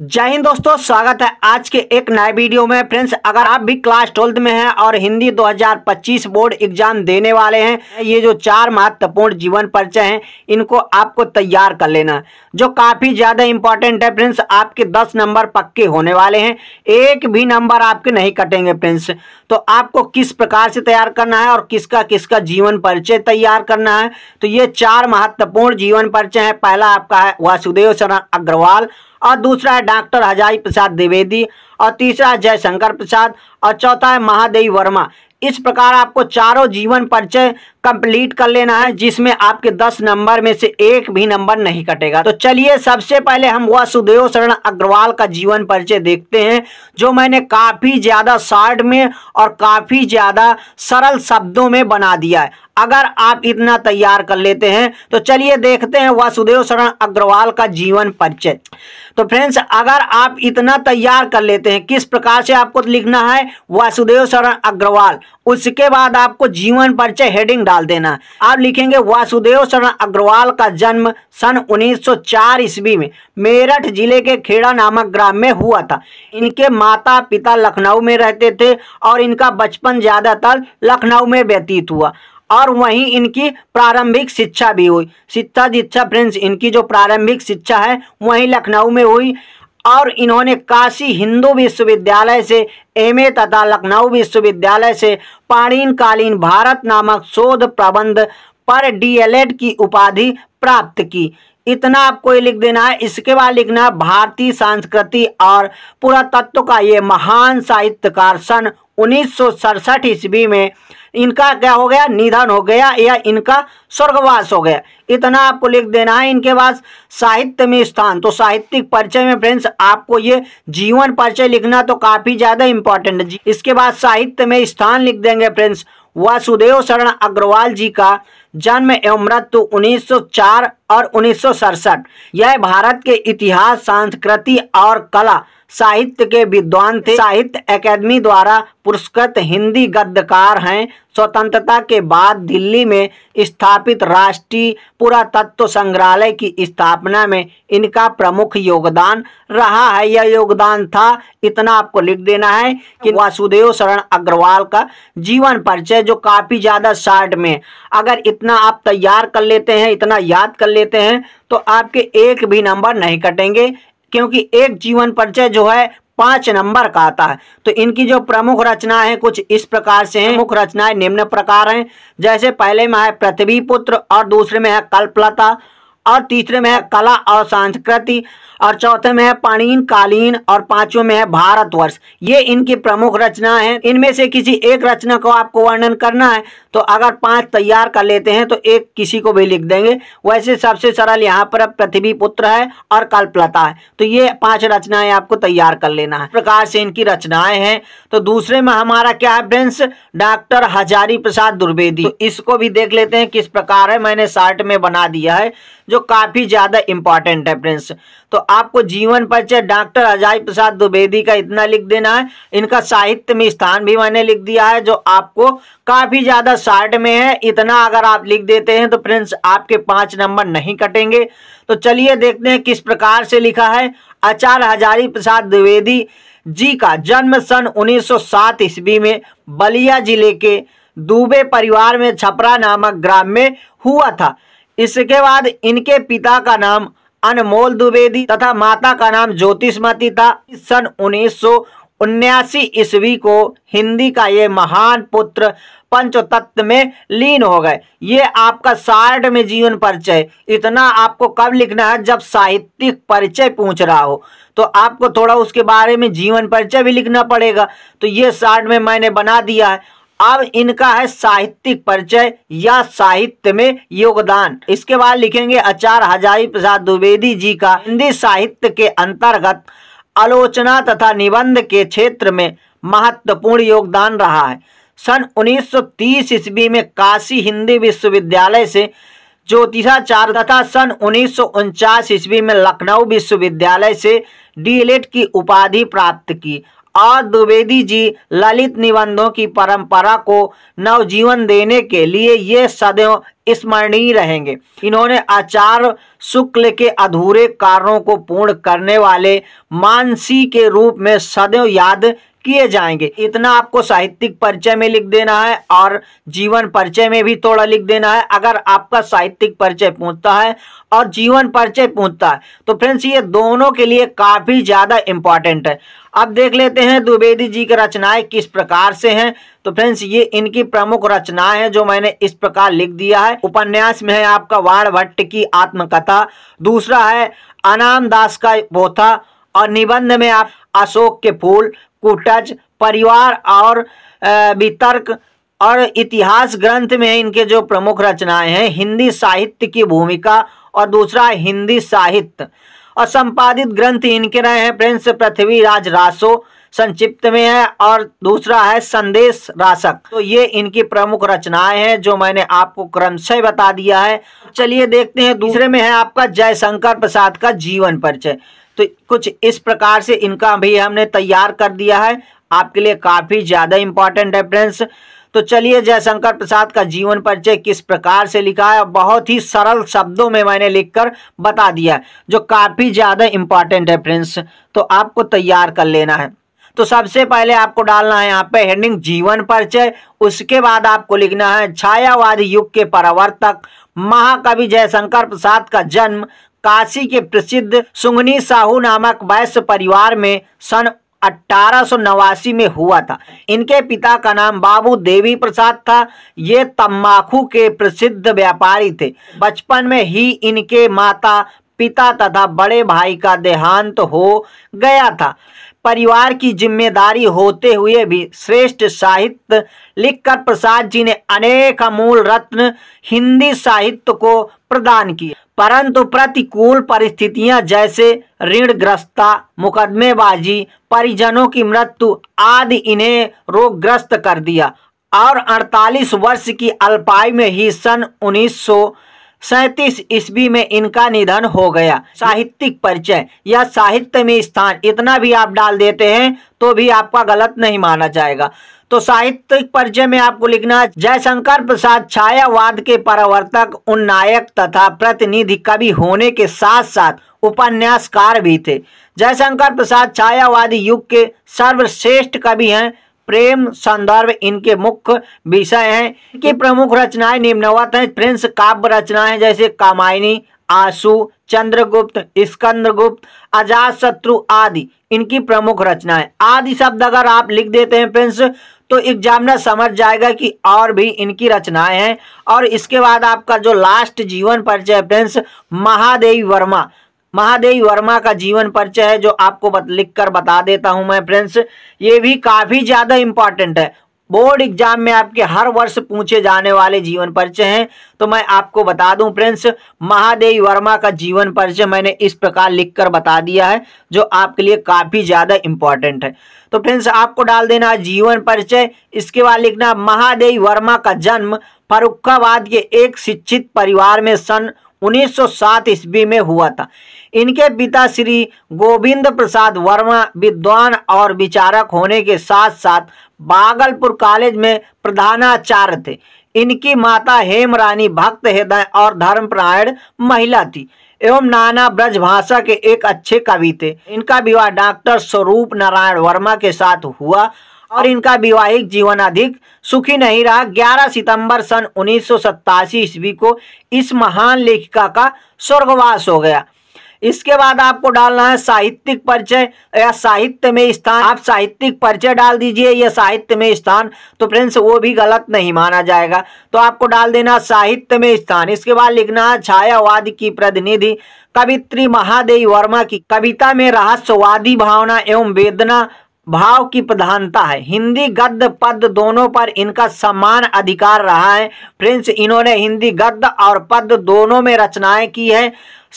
जय हिंद दोस्तों स्वागत है आज के एक नए वीडियो में फ्रेंड्स अगर आप भी क्लास ट्वेल्थ में हैं और हिंदी 2025 बोर्ड एग्जाम देने वाले हैं ये जो चार महत्वपूर्ण जीवन परिचय हैं इनको आपको तैयार कर लेना जो काफ़ी ज़्यादा इंपॉर्टेंट है फ्रेंड्स आपके 10 नंबर पक्के होने वाले हैं एक भी नंबर आपके नहीं कटेंगे फ्रेंड्स तो आपको किस प्रकार से तैयार करना है और किसका किसका जीवन परिचय तैयार करना है तो ये चार महत्वपूर्ण जीवन परिचय है पहला आपका है वासुदेव शरण अग्रवाल और दूसरा है डॉक्टर हजारी प्रसाद द्विवेदी और तीसरा है जयशंकर प्रसाद और चौथा है महादेवी वर्मा इस प्रकार आपको चारों जीवन परिचय कंप्लीट कर लेना है जिसमें आपके दस नंबर में से एक भी नंबर नहीं कटेगा तो चलिए सबसे पहले हम वासुदेव शरण अग्रवाल का जीवन परिचय देखते हैं जो मैंने काफ़ी ज़्यादा शार्ट में और काफ़ी ज़्यादा सरल शब्दों में बना दिया है अगर आप इतना तैयार कर लेते हैं तो चलिए देखते हैं वासुदेव शरण अग्रवाल का जीवन परिचय तो फ्रेंड्स अगर आप इतना तैयार कर लेते हैं किस प्रकार से आपको लिखना है वासुदेव शरण अग्रवाल उसके बाद आपको जीवन परिचय हेडिंग डाल देना आप लिखेंगे वासुदेव शरण अग्रवाल का जन्म सन 1904 ईस्वी में मेरठ जिले के खेड़ा नामक ग्राम में हुआ था इनके माता पिता लखनऊ में रहते थे और इनका बचपन ज़्यादातर लखनऊ में व्यतीत हुआ और वहीं इनकी प्रारंभिक शिक्षा भी हुई शिक्षा दीक्षा फ्रेंड्स इनकी जो प्रारंभिक शिक्षा है वहीं लखनऊ में हुई और इन्होंने काशी हिंदू विश्वविद्यालय से एमए तथा लखनऊ विश्वविद्यालय से पाणीनकालीन भारत नामक शोध प्रबंध पर डीएलएड की उपाधि प्राप्त की इतना आपको ये लिख देना है इसके बाद लिखना है भारतीय संस्कृति और पुरातत्व का ये महान साहित्यकार सन 1967 ईस्वी में इनका क्या हो गया निधन हो गया या इनका स्वर्गवास हो गया इतना आपको लिख देना है इनके पास साहित्य में स्थान तो साहित्यिक परिचय में फ्रेंड्स आपको ये जीवन परिचय लिखना तो काफ़ी ज़्यादा इंपॉर्टेंट है इसके बाद साहित्य में स्थान लिख देंगे फ्रेंड्स वासुदेव शरण अग्रवाल जी का जन्म एवं मृत्यु 1904 और उन्नीस यह भारत के इतिहास संस्कृति और कला साहित्य के विद्वान थे साहित्य एकेडमी द्वारा पुरस्कृत हिंदी गद्यकार हैं स्वतंत्रता के बाद दिल्ली में स्थापित राष्ट्रीय पुरातत्व संग्रहालय की स्थापना में इनका प्रमुख योगदान रहा है यह योगदान था इतना आपको लिख देना है कि वासुदेव शरण अग्रवाल का जीवन परिचय जो काफ़ी ज़्यादा शार्ट में अगर इतना जितना आप तैयार कर लेते हैं इतना याद कर लेते हैं तो आपके एक भी नंबर नहीं कटेंगे क्योंकि एक जीवन परिचय जो है पांच नंबर का आता है तो इनकी जो प्रमुख रचना है कुछ इस प्रकार से हैं मुख्य रचनाएं निम्न प्रकार हैं जैसे पहले में है पृथ्वी पुत्र और दूसरे में है कल्पलता और तीसरे में है कला और संस्कृति और चौथे में है पाणीन कालीन और पांचवें में है भारतवर्ष ये इनकी प्रमुख रचना है इनमें से किसी एक रचना को आपको वर्णन करना है तो अगर पांच तैयार कर लेते हैं तो एक किसी को भी लिख देंगे वैसे सबसे सरल यहाँ पर पृथ्वी पुत्र है और कल्पलता है तो ये पांच रचनाएं आपको तैयार कर लेना है प्रकार से इनकी रचनाएं हैं तो दूसरे में हमारा क्या है फ्रेंड्स डॉक्टर हजारी प्रसाद द्विवेदी तो इसको भी देख लेते हैं किस प्रकार है मैंने शार्ट में बना दिया है जो काफ़ी ज़्यादा इंपॉर्टेंट है फ्रेंड्स तो आपको जीवन परिचय डॉक्टर अजय प्रसाद द्विवेदी का इतना लिख देना है इनका साहित्य में स्थान भी मैंने लिख दिया है जो आपको काफ़ी ज़्यादा शार्ट में है इतना अगर आप लिख देते हैं तो फ्रेंड्स आपके पांच नंबर नहीं कटेंगे तो चलिए देखते हैं किस प्रकार से लिखा है आचार्य हजारी प्रसाद द्विवेदी जी का जन्म सन 1907 ईस्वी में बलिया जिले के दुबे परिवार में छपरा नामक ग्राम में हुआ था इसके बाद इनके पिता का नाम अनमोल द्विवेदी तथा माता का नाम ज्योतिषमती था सन उन्नीस उन्यासी ईस्वी को हिंदी का ये महान पुत्र पंचतत्व में लीन हो गए ये आपका साठ में जीवन परिचय इतना आपको कब लिखना है जब साहित्यिक परिचय पूछ रहा हो तो आपको थोड़ा उसके बारे में जीवन परिचय भी लिखना पड़ेगा तो ये साठ में मैंने बना दिया है अब इनका है साहित्यिक परिचय या साहित्य में योगदान इसके बाद लिखेंगे आचार हजारी प्रसाद द्विवेदी जी का हिंदी साहित्य के अंतर्गत आलोचना तथा निबंध के क्षेत्र में महत्वपूर्ण योगदान रहा है सन 1930 ईस्वी में काशी हिंदी विश्वविद्यालय से ज्योतिषाचार्य तथा सन उन्नीस ईस्वी में लखनऊ विश्वविद्यालय से डीएलएड की उपाधि प्राप्त की आर द्विवेदी जी ललित निबंधों की परंपरा को नवजीवन देने के लिए ये सदैव स्मरणीय रहेंगे इन्होंने आचार शुक्ल के अधूरे कारणों को पूर्ण करने वाले मानसी के रूप में सदैव याद किए जाएंगे इतना आपको साहित्यिक परिचय में लिख देना है और जीवन परिचय में भी थोड़ा लिख देना है अगर आपका साहित्यिक परिचय पूछता है और जीवन परिचय पूछता है तो फ्रेंड्स ये दोनों के लिए काफ़ी ज़्यादा इंपॉर्टेंट है अब देख लेते हैं द्विवेदी जी की रचनाएं किस प्रकार से हैं तो फ्रेंड्स ये इनकी प्रमुख रचनाएं हैं जो मैंने इस प्रकार लिख दिया है उपन्यास में है आपका वाण भट्ट की आत्मकथा दूसरा है अनाम दास का बोथा और निबंध में आप अशोक के फूल कुटज परिवार और वितर्क और इतिहास ग्रंथ में इनके जो प्रमुख रचनाएं हैं हिंदी साहित्य की भूमिका और दूसरा हिंदी साहित्य और संपादित ग्रंथ इनके रहे हैं प्रिंस पृथ्वीराज रासो संक्षिप्त में है और दूसरा है संदेश राशक तो ये इनकी प्रमुख रचनाएं हैं जो मैंने आपको क्रमशः बता दिया है चलिए देखते हैं दूसरे में है आपका जयशंकर प्रसाद का जीवन परिचय तो कुछ इस प्रकार से इनका भी हमने तैयार कर दिया है आपके लिए काफ़ी ज़्यादा इंपॉर्टेंट फ्रेंड्स तो चलिए जयशंकर प्रसाद का जीवन परिचय किस प्रकार से लिखा है बहुत ही सरल शब्दों में मैंने लिखकर बता दिया जो काफ़ी ज़्यादा इंपॉर्टेंट है फ्रेंड्स तो आपको तैयार कर लेना है तो सबसे पहले आपको डालना है यहाँ पे हेडिंग जीवन परिचय उसके बाद आपको लिखना है छायावादी युग के प्रवर्तक महाकवि जयशंकर प्रसाद का जन्म काशी के प्रसिद्ध सुंगनी साहू नामक वैश्य परिवार में सन अठारह में हुआ था इनके पिता का नाम बाबू देवी प्रसाद था ये तम्बाकू के प्रसिद्ध व्यापारी थे बचपन में ही इनके माता पिता तथा बड़े भाई का देहांत हो गया था परिवार की जिम्मेदारी होते हुए भी श्रेष्ठ साहित्य लिखकर प्रसाद जी ने अनेक अमूल रत्न हिंदी साहित्य को प्रदान किए परंतु प्रतिकूल परिस्थितियां जैसे ऋणग्रस्तता मुकदमेबाजी परिजनों की मृत्यु आदि इन्हें रोगग्रस्त कर दिया और 48 वर्ष की अल्पाई में ही सन उन्नीस सैतीस ईस्वी में इनका निधन हो गया साहित्यिक परिचय या साहित्य में स्थान इतना भी आप डाल देते हैं तो भी आपका गलत नहीं माना जाएगा तो साहित्यिक परिचय में आपको लिखना जयशंकर प्रसाद छायावाद के प्रवर्तक उन्नायक तथा प्रतिनिधि कवि होने के साथ साथ उपन्यासकार भी थे जयशंकर प्रसाद छायावादी युग के सर्वश्रेष्ठ कवि हैं प्रेम संदर्भ इनके मुख्य विषय हैं कि प्रमुख रचनाएं निम्नवत हैं प्रिंस काव्य रचनाएं जैसे कामायनी आशु चंद्रगुप्त स्कंदगुप्त अजात शत्रु आदि इनकी प्रमुख रचनाएं आदि शब्द अगर आप लिख देते हैं प्रिंस तो एग्जामिनर समझ जाएगा कि और भी इनकी रचनाएं हैं और इसके बाद आपका जो लास्ट जीवन परिचय प्रिंस महादेवी वर्मा महादेव वर्मा का जीवन परिचय है जो आपको बत, लिख कर बता देता हूं मैं फ्रेंड्स ये भी काफ़ी ज़्यादा इंपॉर्टेंट है बोर्ड एग्जाम में आपके हर वर्ष पूछे जाने वाले जीवन परिचय हैं तो मैं आपको बता दूं फ्रेंड्स महादेव वर्मा का जीवन परिचय मैंने इस प्रकार लिखकर बता दिया है जो आपके लिए काफ़ी ज़्यादा इंपॉर्टेंट है तो फ्रेंड्स आपको डाल देना जीवन परिचय इसके बाद लिखना महादेव वर्मा का जन्म फरुखाबाद के एक शिक्षित परिवार में सन 1907 ईस्वी में हुआ था इनके पिता श्री गोविंद प्रसाद वर्मा विद्वान और विचारक होने के साथ साथ बागलपुर कॉलेज में प्रधानाचार्य थे इनकी माता हेम रानी भक्त हृदय और धर्मपरायण महिला थी एवं नाना ब्रज भाषा के एक अच्छे कवि थे इनका विवाह डॉक्टर स्वरूप नारायण वर्मा के साथ हुआ और इनका विवाहिक जीवन अधिक सुखी नहीं रहा 11 सितंबर सन उन्नीस ईस्वी को इस महान लेखिका का स्वर्गवास हो गया इसके बाद आपको डालना है साहित्यिक परिचय या साहित्य में स्थान आप साहित्यिक परिचय डाल दीजिए या साहित्य में स्थान तो फ्रेंड्स वो भी गलत नहीं माना जाएगा तो आपको डाल देना साहित्य में स्थान इसके बाद लिखना है छायावाद की प्रतिनिधि कवित्री महादेवी वर्मा की कविता में रहस्यवादी भावना एवं वेदना भाव की प्रधानता है हिंदी गद्य पद दोनों पर इनका समान अधिकार रहा है प्रिंस इन्होंने हिंदी गद्य और पद दोनों में रचनाएं की है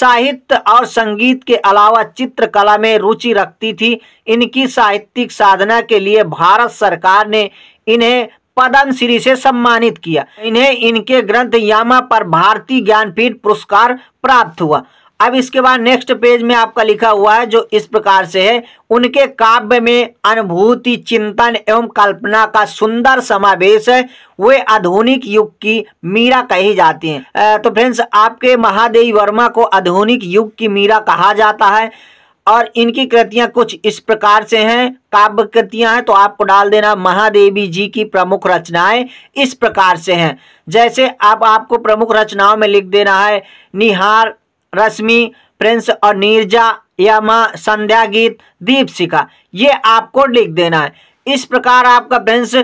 साहित्य और संगीत के अलावा चित्रकला में रुचि रखती थी इनकी साहित्यिक साधना के लिए भारत सरकार ने इन्हें पदम श्री से सम्मानित किया इन्हें इनके ग्रंथ यामा पर भारतीय ज्ञानपीठ पुरस्कार प्राप्त हुआ अब इसके बाद नेक्स्ट पेज में आपका लिखा हुआ है जो इस प्रकार से है उनके काव्य में अनुभूति चिंतन एवं कल्पना का सुंदर समावेश है वे आधुनिक युग की मीरा कही जाती हैं तो फ्रेंड्स आपके महादेवी वर्मा को आधुनिक युग की मीरा कहा जाता है और इनकी कृतियां कुछ इस प्रकार से हैं काव्य कृतियां हैं तो आपको डाल देना महादेवी जी की प्रमुख रचनाएं इस प्रकार से हैं जैसे अब आप आपको प्रमुख रचनाओं में लिख देना है निहार रश्मि प्रिंस और नीरजा यमा संध्या गीत दीपशिका ये आपको लिख देना है इस प्रकार आपका प्रिंस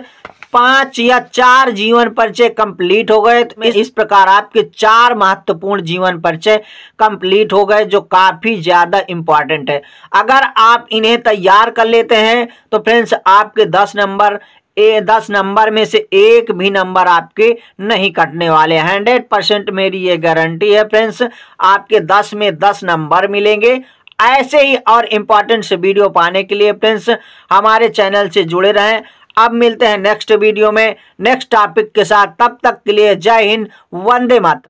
पांच या चार जीवन परिचय कंप्लीट हो गए तो इस प्रकार आपके चार महत्वपूर्ण जीवन परिचय कंप्लीट हो गए जो काफ़ी ज़्यादा इंपॉर्टेंट है अगर आप इन्हें तैयार कर लेते हैं तो फ्रेंड्स आपके दस नंबर ए दस नंबर में से एक भी नंबर आपके नहीं कटने वाले हंड्रेड परसेंट मेरी ये गारंटी है फ्रेंड्स आपके दस में दस नंबर मिलेंगे ऐसे ही और इम्पॉर्टेंट से वीडियो पाने के लिए फ्रेंड्स हमारे चैनल से जुड़े रहें अब मिलते हैं नेक्स्ट वीडियो में नेक्स्ट टॉपिक के साथ तब तक के लिए जय हिंद वंदे मातरम